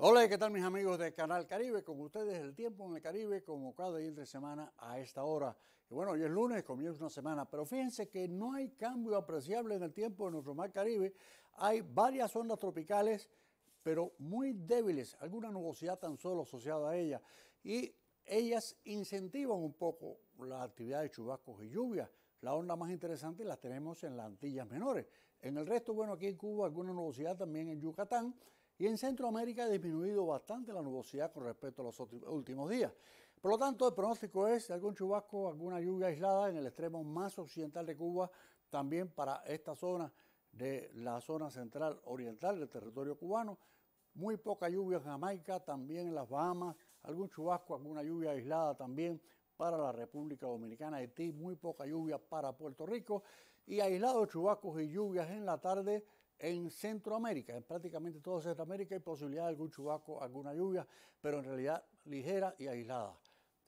Hola, ¿qué tal mis amigos de Canal Caribe? Con ustedes el tiempo en el Caribe como cada día entre semana a esta hora. bueno, hoy es lunes, comienza una semana, pero fíjense que no hay cambio apreciable en el tiempo en nuestro mar Caribe. Hay varias ondas tropicales, pero muy débiles, alguna nubosidad tan solo asociada a ellas. Y ellas incentivan un poco la actividad de chubascos y lluvias. La onda más interesante la tenemos en las Antillas Menores. En el resto, bueno, aquí en Cuba, alguna nubosidad también en Yucatán y en Centroamérica ha disminuido bastante la nubosidad con respecto a los últimos días. Por lo tanto, el pronóstico es algún chubasco, alguna lluvia aislada en el extremo más occidental de Cuba, también para esta zona de la zona central oriental del territorio cubano. Muy poca lluvia en Jamaica, también en las Bahamas, algún chubasco, alguna lluvia aislada también para la República Dominicana, Haití, muy poca lluvia para Puerto Rico y aislados chubascos y lluvias en la tarde en Centroamérica, en prácticamente toda Centroamérica, hay posibilidad de algún chubaco, alguna lluvia, pero en realidad ligera y aislada.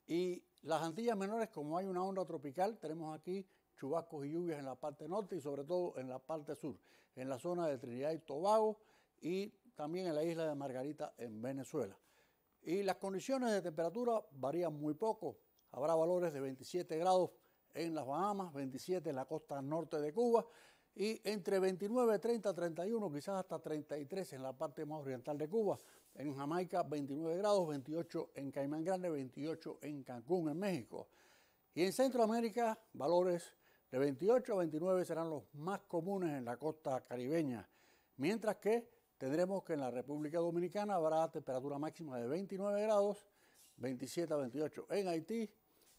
Y las Antillas Menores, como hay una onda tropical, tenemos aquí chubascos y lluvias en la parte norte y sobre todo en la parte sur, en la zona de Trinidad y Tobago y también en la isla de Margarita en Venezuela. Y las condiciones de temperatura varían muy poco. Habrá valores de 27 grados en las Bahamas, 27 en la costa norte de Cuba, y entre 29, 30, 31, quizás hasta 33 en la parte más oriental de Cuba. En Jamaica 29 grados, 28 en Caimán Grande, 28 en Cancún, en México. Y en Centroamérica, valores de 28 a 29 serán los más comunes en la costa caribeña, mientras que tendremos que en la República Dominicana habrá temperatura máxima de 29 grados, 27 a 28 en Haití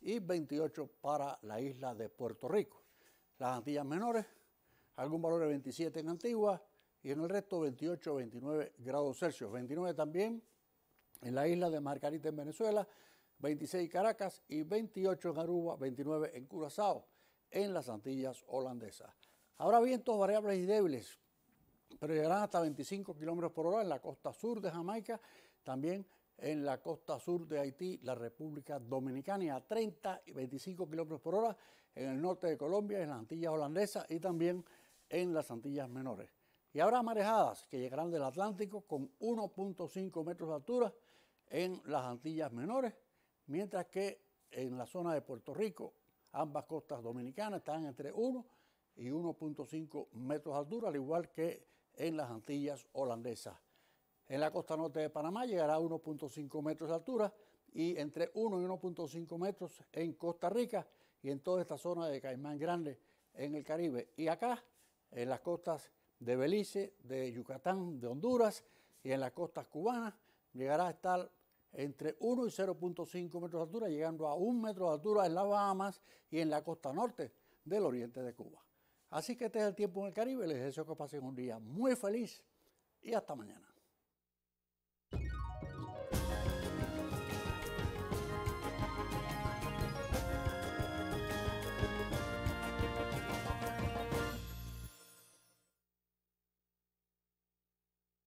y 28 para la isla de Puerto Rico. Las Antillas Menores algún valor de 27 en Antigua y en el resto 28 29 grados Celsius. 29 también en la isla de Margarita en Venezuela, 26 en Caracas y 28 en Aruba, 29 en Curazao, en las Antillas holandesas. Habrá vientos variables y débiles, pero llegarán hasta 25 kilómetros por hora en la costa sur de Jamaica, también en la costa sur de Haití, la República Dominicana, a 30 y 25 kilómetros por hora en el norte de Colombia, en las Antillas holandesas y también en en las Antillas Menores. Y habrá marejadas que llegarán del Atlántico con 1.5 metros de altura en las Antillas Menores, mientras que en la zona de Puerto Rico, ambas costas dominicanas están entre 1 y 1.5 metros de altura, al igual que en las Antillas holandesas. En la costa norte de Panamá llegará a 1.5 metros de altura y entre 1 y 1.5 metros en Costa Rica y en toda esta zona de Caimán Grande en el Caribe. Y acá en las costas de Belice, de Yucatán, de Honduras y en las costas cubanas, llegará a estar entre 1 y 0.5 metros de altura, llegando a 1 metro de altura en las Bahamas y en la costa norte del oriente de Cuba. Así que este es el tiempo en el Caribe, les deseo que pasen un día muy feliz y hasta mañana.